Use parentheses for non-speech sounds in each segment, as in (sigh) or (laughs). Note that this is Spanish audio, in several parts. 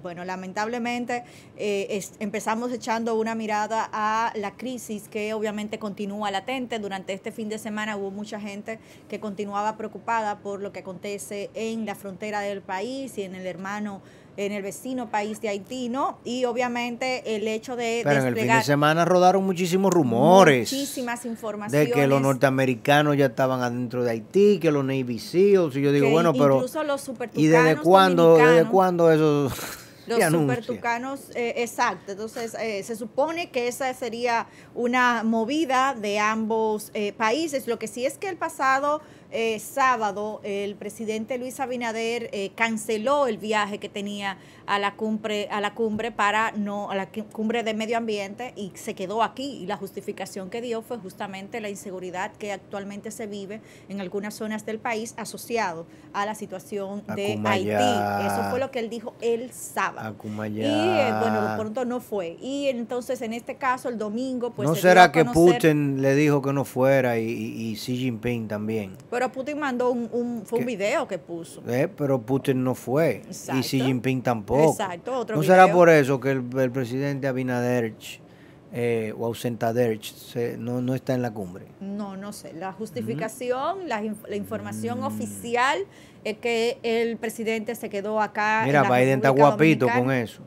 Bueno, lamentablemente eh, empezamos echando una mirada a la crisis que obviamente continúa latente. Durante este fin de semana hubo mucha gente que continuaba preocupada por lo que acontece en la frontera del país y en el hermano en el vecino país de Haití, ¿no? Y obviamente el hecho de... Pero en el fin de semana rodaron muchísimos rumores. Muchísimas informaciones. De que los norteamericanos ya estaban adentro de Haití, que los Navy SEALs, y yo digo, bueno, pero... Incluso los ¿Y desde cuándo, desde cuándo eso los supertucanos, eh, exacto. Entonces, eh, se supone que esa sería una movida de ambos eh, países. Lo que sí es que el pasado eh, sábado el presidente Luis Abinader eh, canceló el viaje que tenía a la cumbre a la cumbre para no a la cumbre de medio ambiente y se quedó aquí y la justificación que dio fue justamente la inseguridad que actualmente se vive en algunas zonas del país asociado a la situación de Haití. Eso fue lo que él dijo el sábado. Y eh, bueno, de pronto no fue. Y entonces en este caso el domingo pues ¿No será que Putin le dijo que no fuera y, Xi Jinping también? Pero Putin mandó un, un fue un video que puso. Eh, pero Putin no fue. Y Xi Jinping tampoco. Exacto, ¿No será por eso que el, presidente Abinader eh, o ausenta no, está en la cumbre? No, no sé. La mm. justificación, la, información mm. oficial es que el presidente se quedó acá. Mira, en la Biden está guapito con eso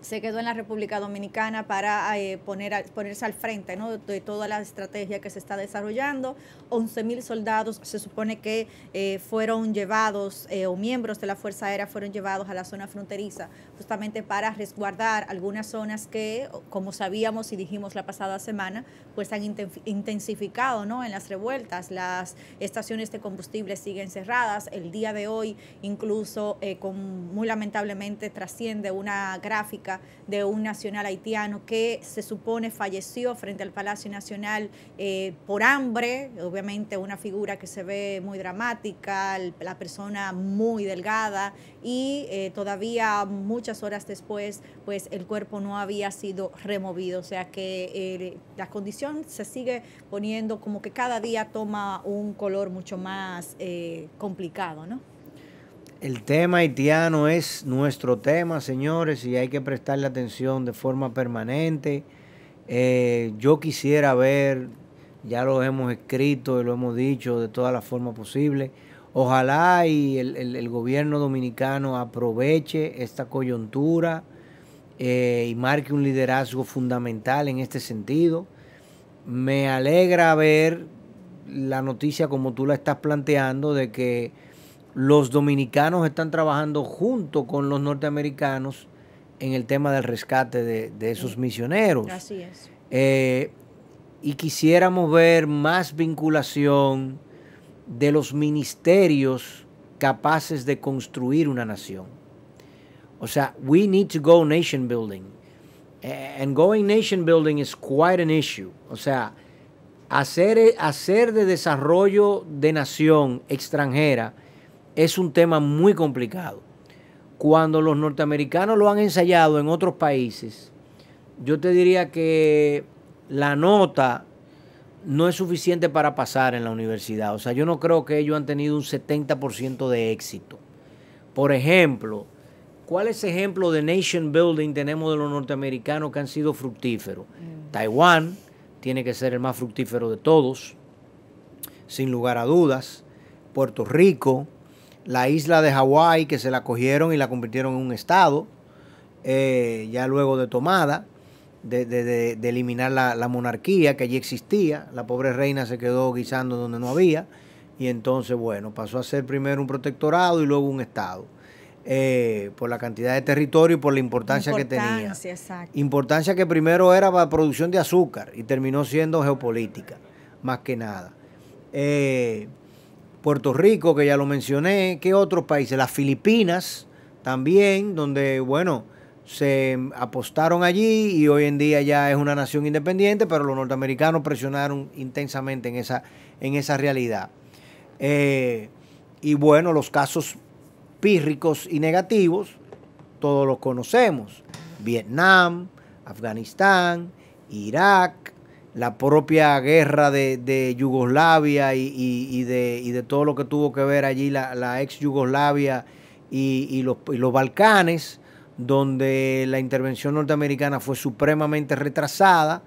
se quedó en la República Dominicana para eh, poner ponerse al frente de toda la estrategia que se está desarrollando. 11.000 soldados se supone que eh, fueron llevados eh, o miembros de la Fuerza Aérea fueron llevados a la zona fronteriza justamente para resguardar algunas zonas que, como sabíamos y dijimos la pasada semana, pues han intensificado ¿no? en las revueltas. Las estaciones de combustible siguen cerradas. El día de hoy incluso con, muy lamentablemente trasciende una gráfica de un nacional haitiano que se supone falleció frente al Palacio Nacional eh, por hambre, obviamente una figura que se ve muy dramática, la persona muy delgada y eh, todavía muchas horas después pues el cuerpo no había sido removido, o sea que eh, la condición se sigue poniendo como que cada día toma un color mucho más complicado, ¿no? El tema haitiano es nuestro tema, señores, y hay que prestarle atención de forma permanente. Eh, yo quisiera ver, ya lo hemos escrito y lo hemos dicho de todas las formas posibles, ojalá y el, gobierno dominicano aproveche esta coyuntura eh, y marque un liderazgo fundamental en este sentido. Me alegra ver la noticia como tú la estás planteando de que los dominicanos están trabajando junto con los norteamericanos en el tema del rescate de, esos misioneros. Así es. Eh, y quisiéramos ver más vinculación de los ministerios capaces de construir una nación. O sea, we need to go nation building. Eh, and going nation building is quite an issue. O sea, hacer, hacer de desarrollo de nación extranjera es un tema muy complicado. Cuando los norteamericanos lo han ensayado en otros países, yo te diría que la nota no es suficiente para pasar en la universidad. O sea, yo no creo que ellos han tenido un 70% de éxito. Por ejemplo, ¿cuál el ejemplo de nation building tenemos de los norteamericanos que han sido fructíferos? Mm. Taiwán tiene que ser el más fructífero de todos, sin lugar a dudas. Puerto Rico, la isla de Hawái, que se la cogieron y la convirtieron en un estado, eh, ya luego de tomada, de, eliminar la, monarquía que allí existía. La pobre reina se quedó guisando donde no había. Y entonces, bueno, pasó a ser primero un protectorado y luego un estado. Eh, por la cantidad de territorio y por la importancia, que tenía. Exacto. Importancia que primero era para producción de azúcar y terminó siendo geopolítica, más que nada. Eh, Puerto Rico, que ya lo mencioné, ¿qué otros países? Las Filipinas también, donde, bueno, se apostaron allí y hoy en día ya es una nación independiente, pero los norteamericanos presionaron intensamente en esa, en esa realidad. Eh, y bueno, los casos pírricos y negativos, todos los conocemos. Vietnam, Afganistán, Irak, la propia guerra de, Yugoslavia y, de, todo lo que tuvo que ver allí la, ex Yugoslavia y, los, Balcanes, donde la intervención norteamericana fue supremamente retrasada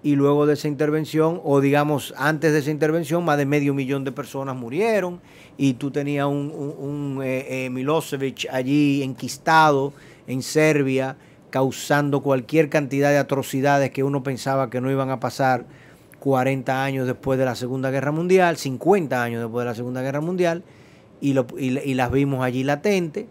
y luego de esa intervención, o digamos antes de esa intervención, más de medio millón de personas murieron y tú tenías un, eh, eh, Milosevic allí enquistado en Serbia causando cualquier cantidad de atrocidades que uno pensaba que no iban a pasar 40 años después de la Segunda Guerra Mundial, 50 años después de la Segunda Guerra Mundial, y, las vimos allí latentes,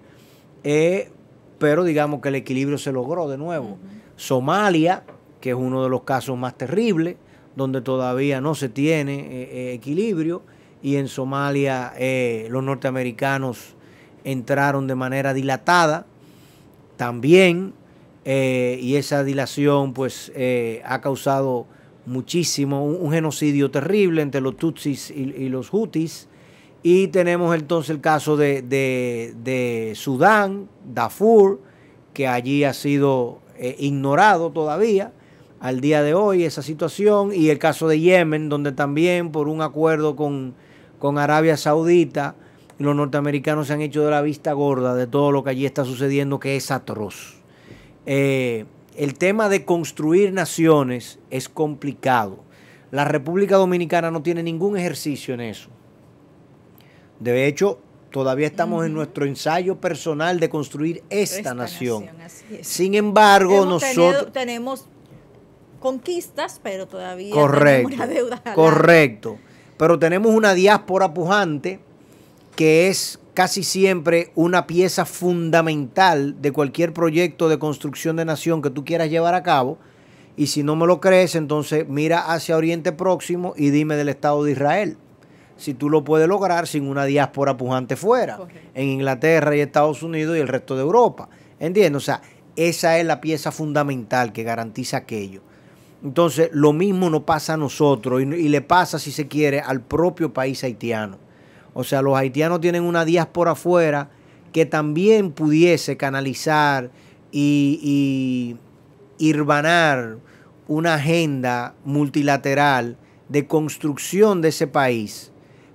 eh, pero digamos que el equilibrio se logró de nuevo. Somalia, que es uno de los casos más terribles, donde todavía no se tiene eh, eh, equilibrio, y en Somalia los norteamericanos entraron de manera dilatada, también eh, y esa dilación pues eh, ha causado muchísimo, un, genocidio terrible entre los tutsis y, los hutis. Y tenemos entonces el caso de, Sudán, Darfur, que allí ha sido eh, ignorado todavía al día de hoy esa situación, y el caso de Yemen, donde también por un acuerdo con, con Arabia Saudita, los norteamericanos se han hecho de la vista gorda de todo lo que allí está sucediendo, que es atroz. Eh, el tema de construir naciones es complicado. La República Dominicana no tiene ningún ejercicio en eso. De hecho, todavía estamos en nuestro ensayo personal de construir esta, nación. Sin embargo, nosotros tenemos conquistas, pero todavía tenemos una deuda. Correcto. Pero tenemos una diáspora pujante que es casi siempre una pieza fundamental de cualquier proyecto de construcción de nación que tú quieras llevar a cabo. Y si no me lo crees, entonces mira hacia Oriente Próximo y dime del Estado de Israel. Si tú lo puedes lograr sin una diáspora pujante fuera, en Inglaterra y Estados Unidos y el resto de Europa. ¿Entiendes? O sea, esa es la pieza fundamental que garantiza aquello. Entonces, lo mismo no pasa a nosotros y le pasa, si se quiere, al propio país haitiano. O sea, los haitianos tienen una diáspora afuera que también pudiese canalizar y, irbanar una agenda multilateral de construcción de ese país.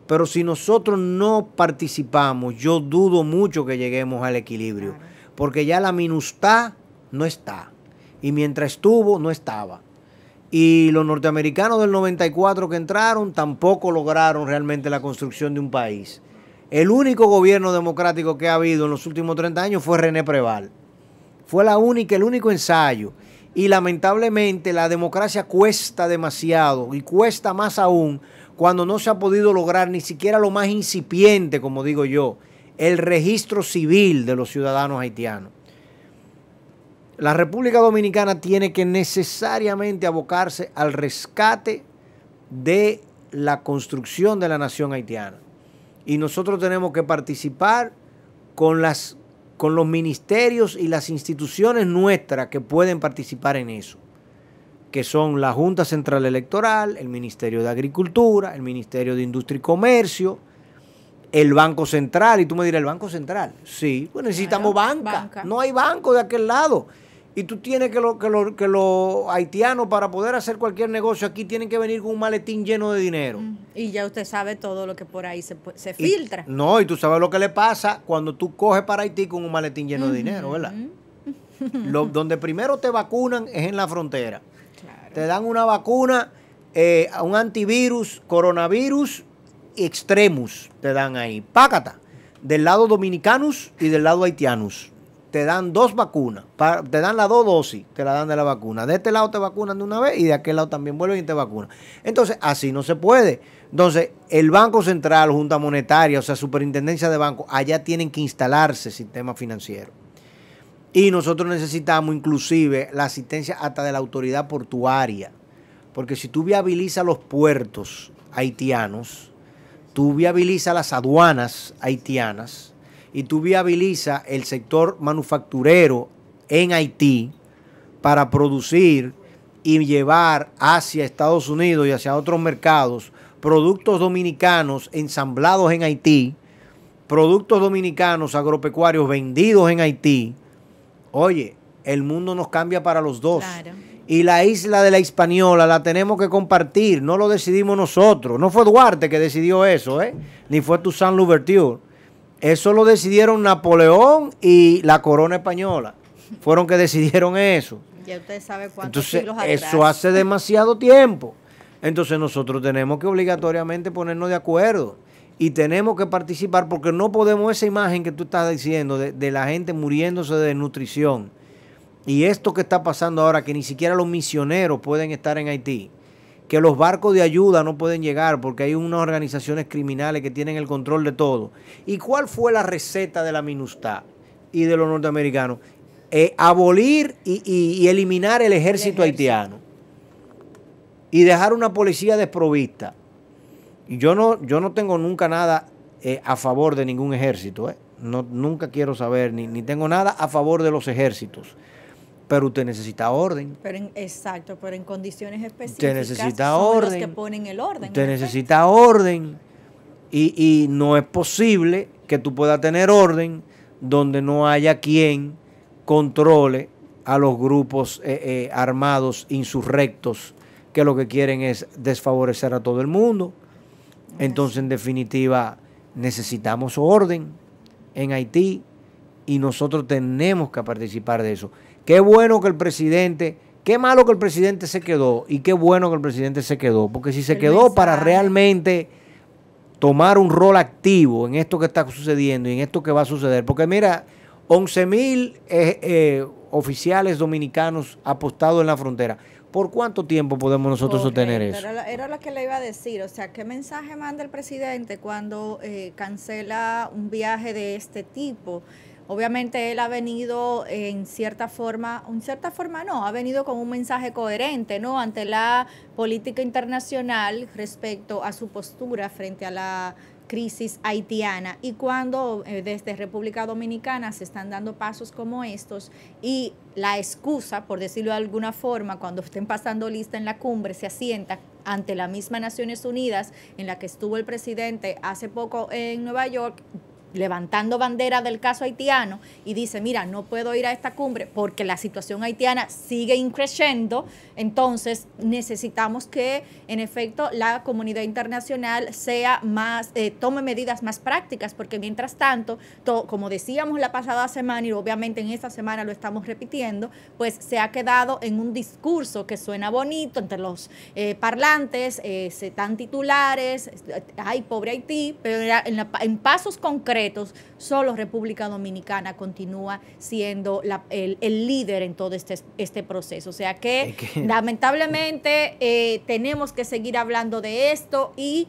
Pero si nosotros no participamos, yo dudo mucho que lleguemos al equilibrio, porque ya la minustad no está. Y mientras estuvo, no estaba. Y los norteamericanos del 94 que entraron tampoco lograron realmente la construcción de un país. El único gobierno democrático que ha habido en los últimos 30 años fue René Preval. Fue la única, el único ensayo. Y lamentablemente la democracia cuesta demasiado y cuesta más aún cuando no se ha podido lograr ni siquiera lo más incipiente, como digo yo, el registro civil de los ciudadanos haitianos. La República Dominicana tiene que necesariamente abocarse al rescate de la construcción de la nación haitiana. Y nosotros tenemos que participar con, las, con los ministerios y las instituciones nuestras que pueden participar en eso, que son la Junta Central Electoral, el Ministerio de Agricultura, el Ministerio de Industria y Comercio, el Banco Central. Y tú me dirás, ¿el Banco Central? Sí, pues necesitamos banca. banca. No hay banco de aquel lado. Y tú tienes que los lo, que haitianos para poder hacer cualquier negocio aquí tienen que venir con un maletín lleno de dinero. Mm. Y ya usted sabe todo lo que por ahí se, filtra. no, y tú sabes lo que le pasa cuando tú coges para Haití con un maletín lleno de dinero, ¿verdad? (laughs) lo, donde primero te vacunan es en la frontera. Te dan una vacuna, eh, un antivirus, coronavirus, extremos. te dan ahí. Pácata. Del lado dominicanus y del lado haitianus te dan dos vacunas, te dan las dos dosis, te la dan de la vacuna. De este lado te vacunan de una vez y de aquel lado también vuelven y te vacunan. Entonces, así no se puede. Entonces, el Banco Central, Junta Monetaria, o sea, Superintendencia de Banco, allá tienen que instalarse sistema financiero. Y nosotros necesitamos inclusive la asistencia hasta de la autoridad portuaria. Porque si tú viabilizas los puertos haitianos, tú viabilizas las aduanas haitianas, y tú viabilizas el sector manufacturero en Haití para producir y llevar hacia Estados Unidos y hacia otros mercados productos dominicanos ensamblados en Haití, productos dominicanos agropecuarios vendidos en Haití. Oye, el mundo nos cambia para los dos. Y la isla de la Española la tenemos que compartir, no lo decidimos nosotros. No fue Duarte que decidió eso, ¿eh? ni fue Toussaint Louverture eso lo decidieron Napoleón y la corona española. Fueron que decidieron eso. Ya usted sabe cuántos Entonces, siglos atrás. eso hace demasiado tiempo. Entonces nosotros tenemos que obligatoriamente ponernos de acuerdo y tenemos que participar porque no podemos esa imagen que tú estás diciendo de, de la gente muriéndose de nutrición y esto que está pasando ahora que ni siquiera los misioneros pueden estar en Haití que los barcos de ayuda no pueden llegar porque hay unas organizaciones criminales que tienen el control de todo. ¿Y cuál fue la receta de la MINUSTA y de los norteamericanos? Eh, abolir y, eliminar el ejército, haitiano y dejar una policía desprovista. Yo no, yo no tengo nunca nada eh, a favor de ningún ejército. Eh. No, nunca quiero saber, ni, ni tengo nada a favor de los ejércitos pero usted necesita orden. Pero exacto, pero en condiciones específicas. necesita orden. Los que ponen el orden. Usted necesita orden. Y, no es posible que tú puedas tener orden donde no haya quien controle a los grupos eh, eh, armados insurrectos que lo que quieren es desfavorecer a todo el mundo. Entonces, en definitiva, necesitamos orden en Haití y nosotros tenemos que participar de eso. Qué bueno que el presidente, qué malo que el presidente se quedó y qué bueno que el presidente se quedó, porque si se quedó para realmente tomar un rol activo en esto que está sucediendo y en esto que va a suceder, porque mira, 11.000 mil eh, eh, oficiales dominicanos apostados en la frontera. ¿Por cuánto tiempo podemos nosotros sostener eso? Era, lo que le iba a decir, o sea, ¿qué mensaje manda el presidente cuando eh, cancela un viaje de este tipo? Obviamente él ha venido en cierta forma, en cierta forma no, ha venido con un mensaje coherente, ¿no? Ante la política internacional respecto a su postura frente a la crisis haitiana y cuando eh, desde República Dominicana se están dando pasos como estos y la excusa, por decirlo de alguna forma, cuando estén pasando lista en la cumbre, se asienta ante la misma Naciones Unidas en la que estuvo el presidente hace poco en Nueva York, levantando bandera del caso haitiano y dice, mira, no puedo ir a esta cumbre porque la situación haitiana sigue increciendo, entonces necesitamos que en efecto la comunidad internacional sea más, eh, tome medidas más prácticas, porque mientras tanto, como decíamos la pasada semana y obviamente en esta semana lo estamos repitiendo, pues se ha quedado en un discurso que suena bonito entre los eh, parlantes, eh, se dan titulares, hay pobre Haití, pero en pasos concretos solo República Dominicana continúa siendo el, líder en todo este, este proceso. O sea que, (laughs) lamentablemente eh, tenemos que seguir hablando de esto y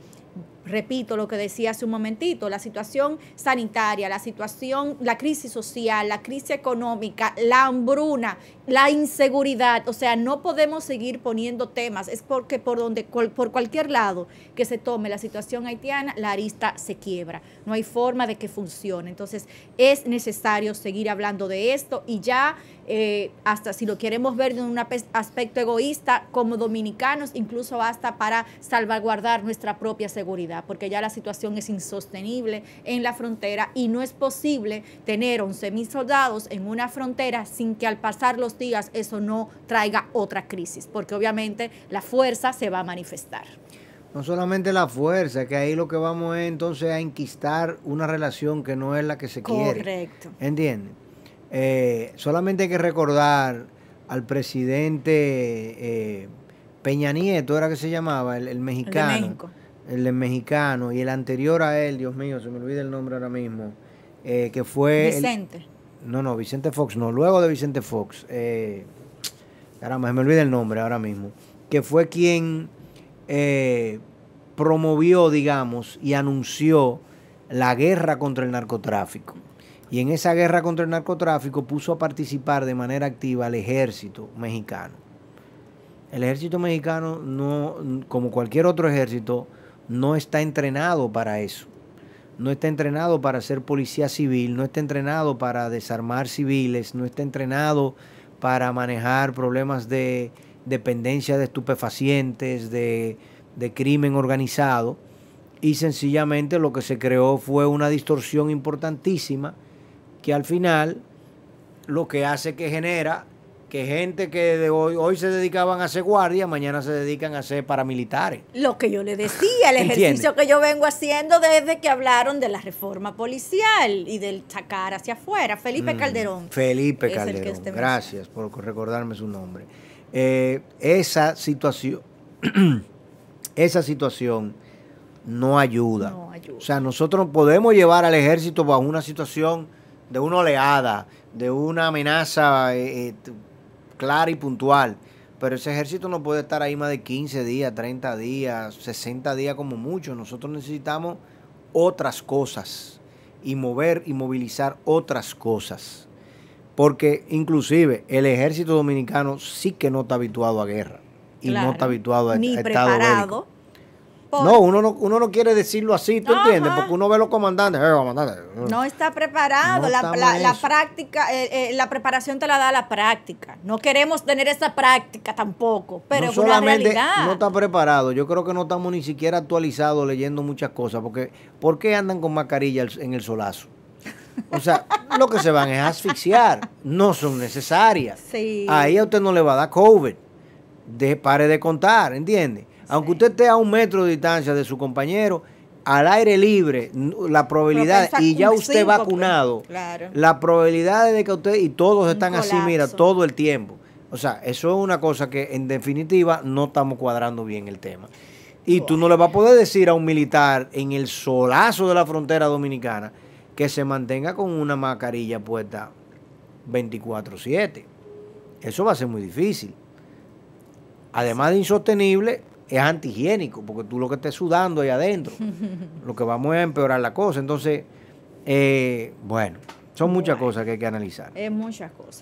repito lo que decía hace un momentito, la situación sanitaria, la situación, la crisis social, la crisis económica, la hambruna la inseguridad, o sea, no podemos seguir poniendo temas, es porque por donde por cualquier lado que se tome la situación haitiana, la arista se quiebra. No hay forma de que funcione. Entonces, es necesario seguir hablando de esto y ya eh, hasta si lo queremos ver en un aspecto egoísta como dominicanos, incluso hasta para salvaguardar nuestra propia seguridad, porque ya la situación es insostenible en la frontera y no es posible tener 11.000 soldados en una frontera sin que al pasar los días eso no traiga otra crisis, porque obviamente la fuerza se va a manifestar. No solamente la fuerza, que ahí lo que vamos entonces a enquistar una relación que no es la que se quiere. Correcto. entiende eh, solamente hay que recordar al presidente eh, Peña Nieto, era que se llamaba, el, mexicano. El, mexicano. Y el anterior a él, Dios mío, se me olvida el nombre ahora mismo. Eh, que fue... Vicente. No, no, Vicente Fox no. Luego de Vicente Fox, eh, caramba, se me olvida el nombre ahora mismo, que fue quien eh, promovió, digamos, y anunció la guerra contra el narcotráfico. Y en esa guerra contra el narcotráfico puso a participar de manera activa al ejército mexicano. El ejército mexicano, no, como cualquier otro ejército, no está entrenado para eso no está entrenado para ser policía civil, no está entrenado para desarmar civiles, no está entrenado para manejar problemas de dependencia de estupefacientes, de, de crimen organizado. Y sencillamente lo que se creó fue una distorsión importantísima que al final lo que hace que genera que gente que de hoy, hoy se dedicaban a ser guardia, mañana se dedican a ser paramilitares. Lo que yo le decía, el ejercicio que yo vengo haciendo desde que hablaron de la reforma policial y del sacar hacia afuera. Felipe mm, Calderón. Felipe Calderón. Este gracias por recordarme su nombre. Eh, esa situación, (clears throat) esa situación no ayuda. O sea, nosotros podemos llevar al ejército bajo una situación de una oleada, de una amenaza eh, eh, clara y puntual. Pero ese ejército no puede estar ahí más de 15 días, 30 días, 60 días como mucho. Nosotros necesitamos otras cosas y mover y movilizar otras cosas. Porque inclusive el ejército dominicano sí que no está habituado a guerra y no está habituado a, ni no, uno no, uno no quiere decirlo así, ¿tú entiendes? Porque uno ve los comandantes, eh, eh". No está preparado, la, práctica, eh, la preparación te la da la práctica. No queremos tener esa práctica tampoco, pero es una realidad. No está preparado, yo creo que no estamos ni siquiera actualizados leyendo muchas cosas, porque ¿por qué andan con mascarilla en el solazo? O sea, (laughs) lo que se van es asfixiar, no son necesarias. Ahí a usted no le va a dar COVID. De, pare de contar, ¿entiende? Aunque usted esté a un metro de distancia de su compañero, al aire libre, la probabilidad, y ya usted vacunado, la probabilidad de que usted, y todos están así, mira, todo el tiempo. O sea, eso es una cosa que en definitiva no estamos cuadrando bien el tema. Y tú no le vas a poder decir a un militar en el solazo de la frontera dominicana que se mantenga con una mascarilla puesta 24/7. Eso va a ser muy difícil. Además de insostenible, es antihigiénico, porque tú lo que estés sudando ahí adentro, (laughs) lo que vamos a empeorar la cosa. Entonces, eh, bueno, son muchas cosas que hay que analizar. Es muchas cosas.